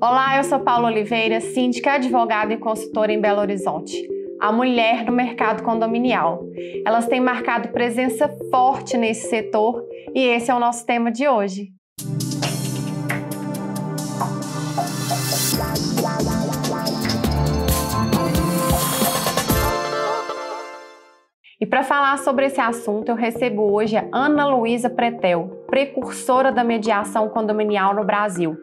Olá, eu sou Paula Oliveira, síndica, advogada e consultora em Belo Horizonte. A mulher no mercado condominial. Elas têm marcado presença forte nesse setor e esse é o nosso tema de hoje. E para falar sobre esse assunto, eu recebo hoje a Ana Luísa Pretel, precursora da mediação condominial no Brasil.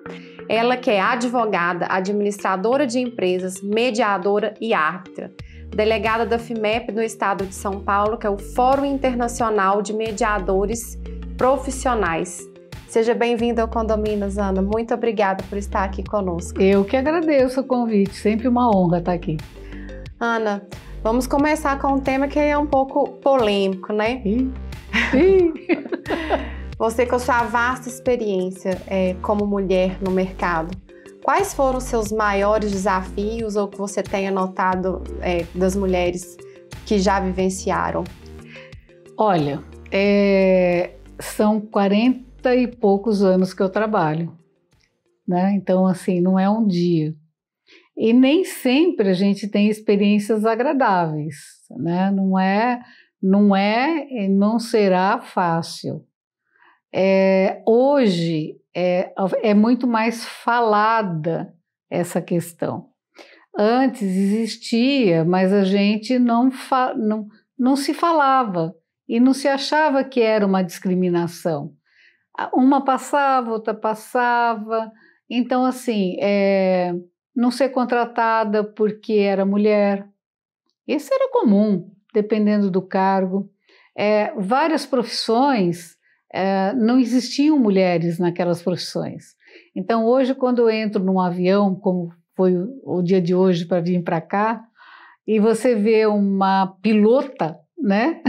Ela que é advogada, administradora de empresas, mediadora e árbitra. Delegada da FIMEP no estado de São Paulo, que é o Fórum Internacional de Mediadores Profissionais. Seja bem-vinda ao Condomínios, Ana. Muito obrigada por estar aqui conosco. Eu que agradeço o convite, sempre uma honra estar aqui. Ana, vamos começar com um tema que é um pouco polêmico, né? Ih. Ih. Você com a sua vasta experiência é, como mulher no mercado, quais foram os seus maiores desafios ou que você tenha notado é, das mulheres que já vivenciaram? Olha, é, são 40 e poucos anos que eu trabalho, né? Então, assim, não é um dia. E nem sempre a gente tem experiências agradáveis, né? Não é, não é, não será fácil. É, hoje é, é muito mais falada essa questão. Antes existia, mas a gente não, não, não se falava e não se achava que era uma discriminação. Uma passava, outra passava. Então, assim, é, não ser contratada porque era mulher. Isso era comum, dependendo do cargo. É, várias profissões é, não existiam mulheres naquelas profissões. Então, hoje, quando eu entro num avião, como foi o dia de hoje para vir para cá, e você vê uma pilota, né?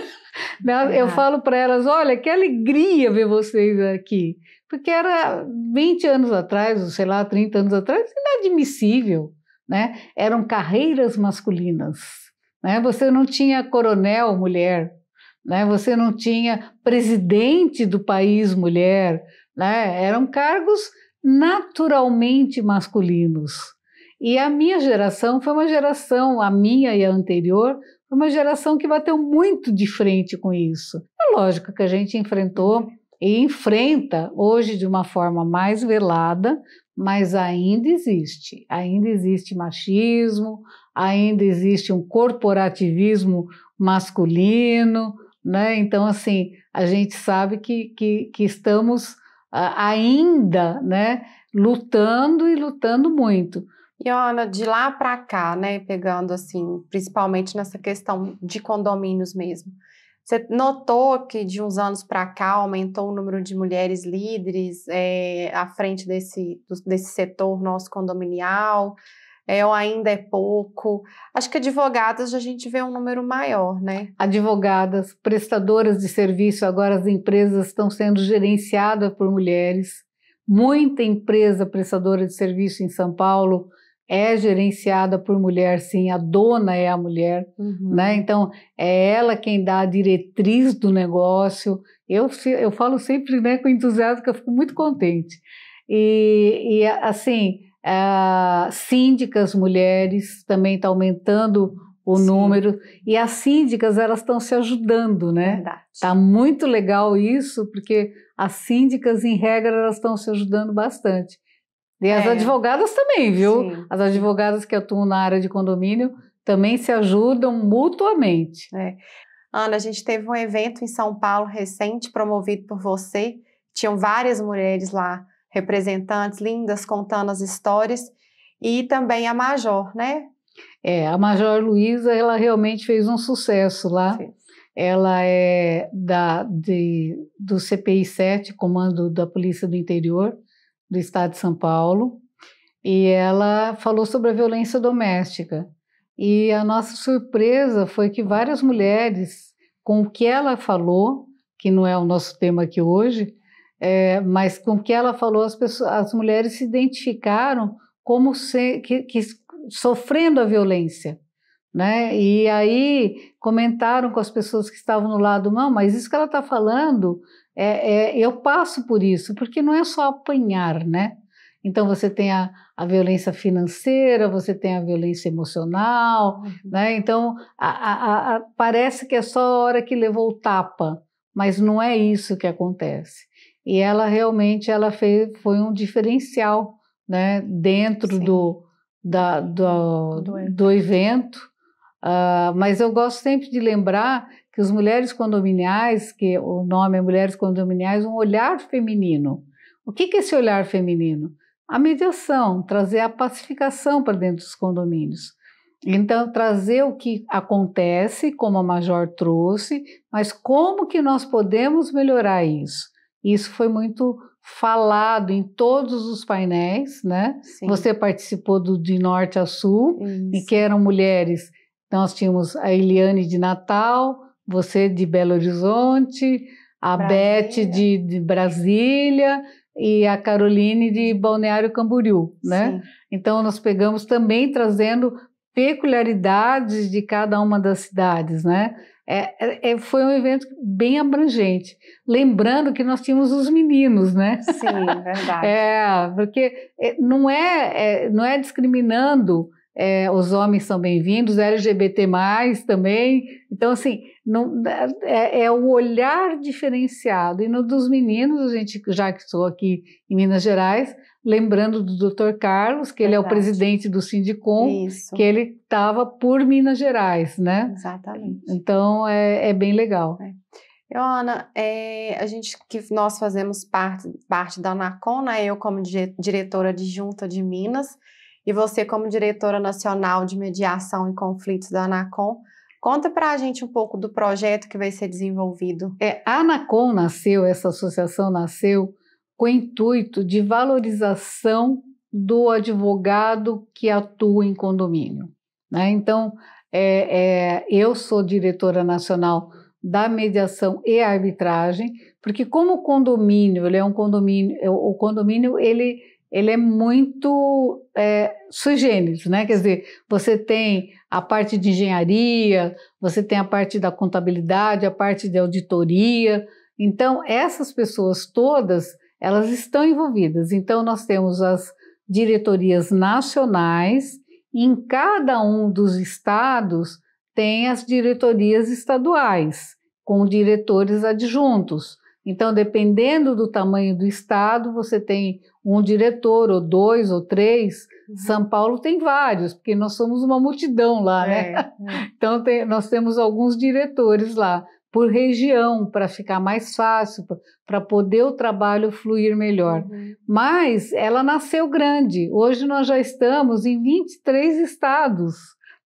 É. Eu falo para elas: olha, que alegria ver vocês aqui. Porque era 20 anos atrás, ou sei lá, 30 anos atrás, inadmissível. Né? Eram carreiras masculinas. Né? Você não tinha coronel mulher, né? Você não tinha presidente do país mulher, né? Eram cargos naturalmente masculinos. E a minha geração foi uma geração, a minha e a anterior, foi uma geração que bateu muito de frente com isso. É lógico que a gente enfrentou e enfrenta hoje de uma forma mais velada, mas ainda existe. Ainda existe machismo, ainda existe um corporativismo masculino, né? Então, assim, a gente sabe que, que, que estamos ainda né, lutando e lutando muito. E Ana, de lá para cá, né, pegando assim, principalmente nessa questão de condomínios mesmo, você notou que de uns anos para cá aumentou o número de mulheres líderes é, à frente desse, desse setor nosso condominial? é, ou ainda é pouco? Acho que advogadas a gente vê um número maior, né? Advogadas, prestadoras de serviço, agora as empresas estão sendo gerenciadas por mulheres. Muita empresa prestadora de serviço em São Paulo é gerenciada por mulher, sim, a dona é a mulher, uhum. né? Então, é ela quem dá a diretriz do negócio. Eu, eu falo sempre né, com entusiasmo que eu fico muito contente. E, e assim, ah, síndicas mulheres também está aumentando o Sim. número e as síndicas elas estão se ajudando, né? Verdade. Tá muito legal isso porque as síndicas em regra elas estão se ajudando bastante e as é. advogadas também, viu? Sim. As advogadas que atuam na área de condomínio também se ajudam mutuamente. É. Ana, a gente teve um evento em São Paulo recente promovido por você, tinham várias mulheres lá representantes lindas contando as histórias e também a Major, né? É, a Major Luísa, ela realmente fez um sucesso lá. Sim. Ela é da, de, do CPI 7, Comando da Polícia do Interior do Estado de São Paulo, e ela falou sobre a violência doméstica. E a nossa surpresa foi que várias mulheres, com o que ela falou, que não é o nosso tema aqui hoje, é, mas com o que ela falou, as, pessoas, as mulheres se identificaram como se, que, que, sofrendo a violência. Né? E aí comentaram com as pessoas que estavam no lado, não, mas isso que ela está falando, é, é, eu passo por isso, porque não é só apanhar, né? Então você tem a, a violência financeira, você tem a violência emocional, uhum. né? Então a, a, parece que é só a hora que levou o tapa, mas não é isso que acontece e ela realmente ela fez, foi um diferencial né, dentro do, da, do, do evento. Do evento. Uh, mas eu gosto sempre de lembrar que os mulheres condominiais, que o nome é Mulheres Condominiais, um olhar feminino. O que, que é esse olhar feminino? A mediação, trazer a pacificação para dentro dos condomínios. Então, trazer o que acontece, como a Major trouxe, mas como que nós podemos melhorar isso? Isso foi muito falado em todos os painéis, né? Sim. Você participou do de norte a sul, Isso. e que eram mulheres. Então, Nós tínhamos a Eliane de Natal, você de Belo Horizonte, a Beth de, de, Brasília e a Caroline de Balneário Camboriú, né? Sim. Então nós pegamos também trazendo peculiaridades de cada uma das cidades, né? É, é, é, foi um evento bem abrangente. Lembrando que nós tínhamos os meninos, né? Sim, verdade. é, porque é, não é, é, não é discriminando é, os homens são bem-vindos, LGBT também. Então, assim, não, é, é o olhar diferenciado. E no dos meninos, a gente, já que estou aqui em Minas Gerais, lembrando do Dr. Carlos, que Verdade. ele é o presidente do Sindicom, Isso. que ele estava por Minas Gerais, né? Exatamente. Então é, é bem legal. É. Ana, é, a gente que nós fazemos parte, parte da Anacom, né? Eu como diretora adjunta de, de Minas e você como diretora nacional de mediação e conflitos da Anacom, Conta para a gente um pouco do projeto que vai ser desenvolvido. É, a Anacom nasceu, essa associação nasceu com o intuito de valorização do advogado que atua em condomínio. Né? Então, é, é, eu sou diretora nacional da mediação e arbitragem, porque como o condomínio, ele é um condomínio, é, o condomínio ele, ele é muito é, sui generis, né? Quer dizer, você tem a parte de engenharia, você tem a parte da contabilidade, a parte de auditoria. Então, essas pessoas todas, elas estão envolvidas. Então, nós temos as diretorias nacionais, e em cada um dos estados tem as diretorias estaduais, com diretores adjuntos. Então, dependendo do tamanho do estado, você tem um diretor, ou dois, ou três. Uhum. São Paulo tem vários, porque nós somos uma multidão lá, é, né? É. é. Então, tem, nós temos alguns diretores lá por região, para ficar mais fácil, para poder o trabalho fluir melhor. Uhum. Mas ela nasceu grande. Hoje nós já estamos em 23 estados.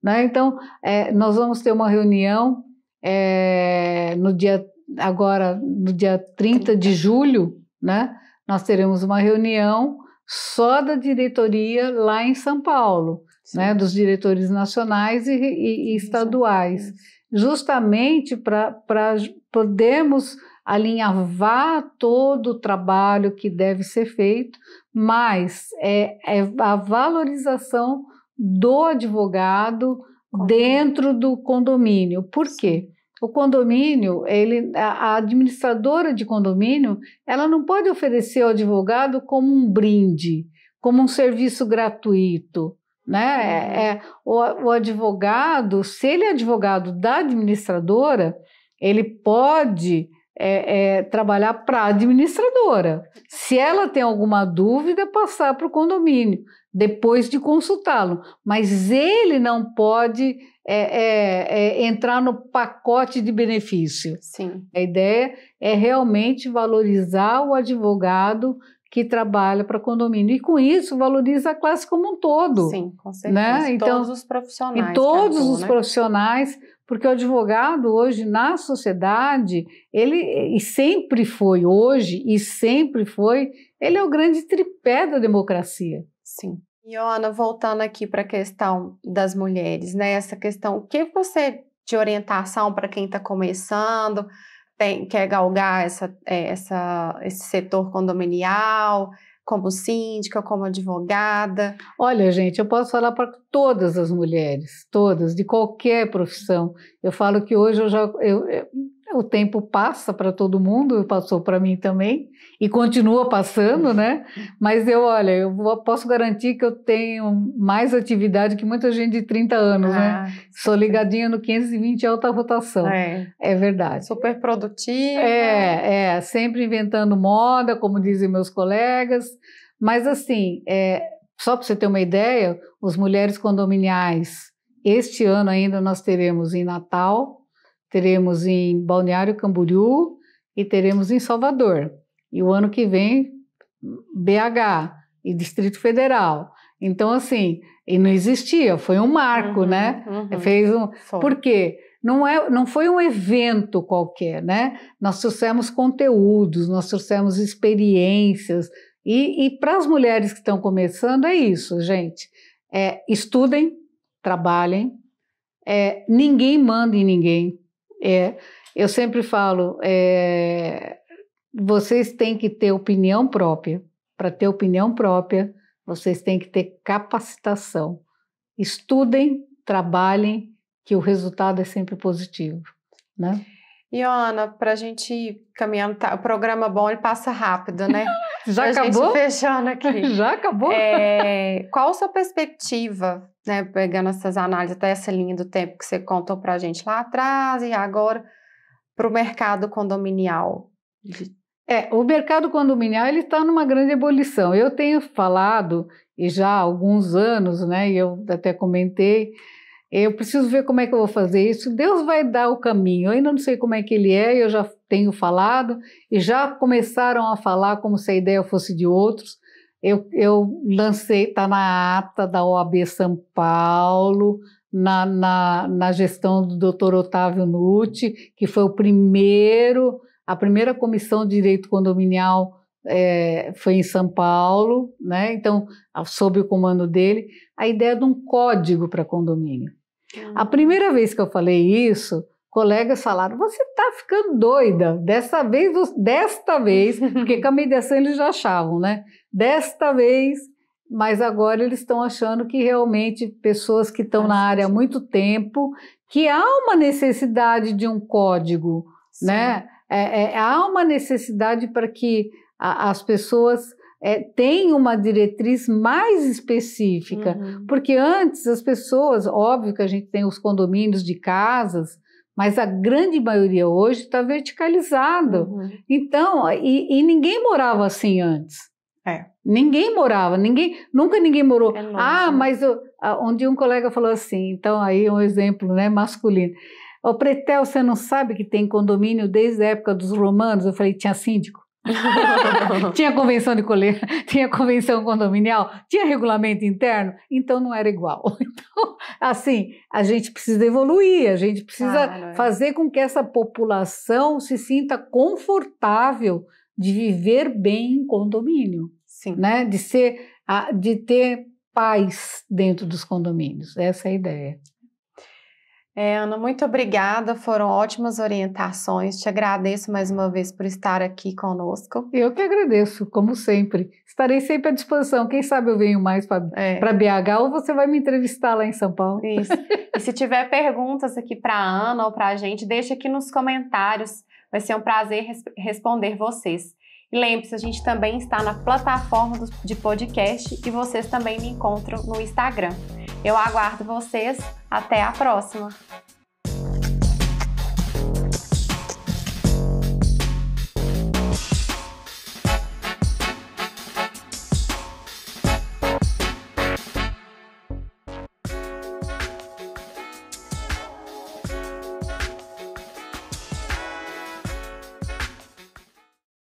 Né? Então, é, nós vamos ter uma reunião é, no dia agora, no dia 30 de julho, né? nós teremos uma reunião só da diretoria lá em São Paulo, né? dos diretores nacionais e, e, e estaduais. Sim justamente para podermos alinhavar todo o trabalho que deve ser feito, mas é, é a valorização do advogado dentro do condomínio. Por quê? O condomínio, ele, a administradora de condomínio, ela não pode oferecer ao advogado como um brinde, como um serviço gratuito. Né? É, é, o, o advogado, se ele é advogado da administradora, ele pode é, é, trabalhar para a administradora. Se ela tem alguma dúvida, passar para o condomínio, depois de consultá-lo. Mas ele não pode é, é, é, entrar no pacote de benefício. Sim. A ideia é realmente valorizar o advogado que trabalha para condomínio. E com isso valoriza a classe como um todo. Sim, com certeza. Né? Então, todos os profissionais. E todos atuam, os né? profissionais, porque o advogado hoje na sociedade, ele e sempre foi hoje e sempre foi, ele é o grande tripé da democracia. Sim. Iona, voltando aqui para a questão das mulheres, né? Essa questão, o que você de orientação para quem está começando, tem, quer galgar essa, é, essa, esse setor condominial, como síndica, como advogada? Olha, gente, eu posso falar para todas as mulheres, todas, de qualquer profissão. Eu falo que hoje eu já. Eu, eu, o tempo passa para todo mundo, passou para mim também e continua passando, né? Mas eu, olha, eu posso garantir que eu tenho mais atividade que muita gente de 30 anos, né? ah, né? Sou ligadinha no 520 alta rotação. É, é verdade. Super produtiva. É, é, sempre inventando moda, como dizem meus colegas, mas assim, é, só para você ter uma ideia, os mulheres condominiais este ano ainda nós teremos em Natal, teremos em Balneário Camboriú e teremos em Salvador. E o ano que vem, BH e Distrito Federal. Então, assim, e não existia, foi um marco, uhum, né? Uhum. Fez um. Só. Por quê? Não, é, não foi um evento qualquer, né? Nós trouxemos conteúdos, nós trouxemos experiências. E, e para as mulheres que estão começando, é isso, gente. É, estudem, trabalhem, é, ninguém manda em ninguém. É, eu sempre falo, é, vocês têm que ter opinião própria. Para ter opinião própria, vocês têm que ter capacitação. Estudem, trabalhem, que o resultado é sempre positivo, né? E Ana, para a gente caminhar, tá, o programa bom ele passa rápido, né? Já acabou? Gente fechando aqui. Já acabou? É, qual a sua perspectiva, né, pegando essas análises, até essa linha do tempo que você contou para a gente lá atrás e agora para o mercado condominial? É, o mercado condominial ele está numa grande ebulição. Eu tenho falado e já há alguns anos, né? E eu até comentei eu preciso ver como é que eu vou fazer isso. Deus vai dar o caminho. Eu ainda não sei como é que ele é, eu já tenho falado e já começaram a falar como se a ideia fosse de outros. Eu, eu lancei, está na ata da OAB São Paulo, na, na, na gestão do Dr. Otávio Nucci, que foi o primeiro, a primeira comissão de direito condominial é, foi em São Paulo, né? então, sob o comando dele, a ideia de um código para condomínio. A primeira vez que eu falei isso, colegas falaram: você está ficando doida. Dessa vez, desta vez, porque com a mediação eles já achavam, né? Desta vez, mas agora eles estão achando que realmente pessoas que estão na área há muito tempo, que há uma necessidade de um código, né? Sim. né? É, é, há uma necessidade para que a, as pessoas é, tem uma diretriz mais específica, uhum. porque antes as pessoas, óbvio que a gente tem os condomínios de casas, mas a grande maioria hoje está verticalizado. Uhum. Então, e, e, ninguém morava assim antes. É. Ninguém morava, ninguém, nunca ninguém morou. É ah, né? mas eu, onde ah, um colega falou assim, então aí um exemplo, né, masculino. O Pretel, você não sabe que tem condomínio desde a época dos romanos? Eu falei, tinha síndico. tinha convenção de colher, tinha convenção condominial, tinha regulamento interno, então não era igual. Então, assim, a gente precisa evoluir, a gente precisa claro. É. fazer com que essa população se sinta confortável de viver bem em condomínio, Sim. né? De ser, de ter paz dentro dos condomínios. Essa é a ideia. É, Ana, muito obrigada, foram ótimas orientações. Te agradeço mais uma vez por estar aqui conosco. Eu que agradeço, como sempre. Estarei sempre à disposição. Quem sabe eu venho mais para é. BH ou você vai me entrevistar lá em São Paulo. Isso. e se tiver perguntas aqui para a Ana ou para a gente, deixa aqui nos comentários. Vai ser um prazer res responder vocês. E lembre-se, a gente também está na plataforma do, de podcast e vocês também me encontram no Instagram. Eu aguardo vocês. Até a próxima!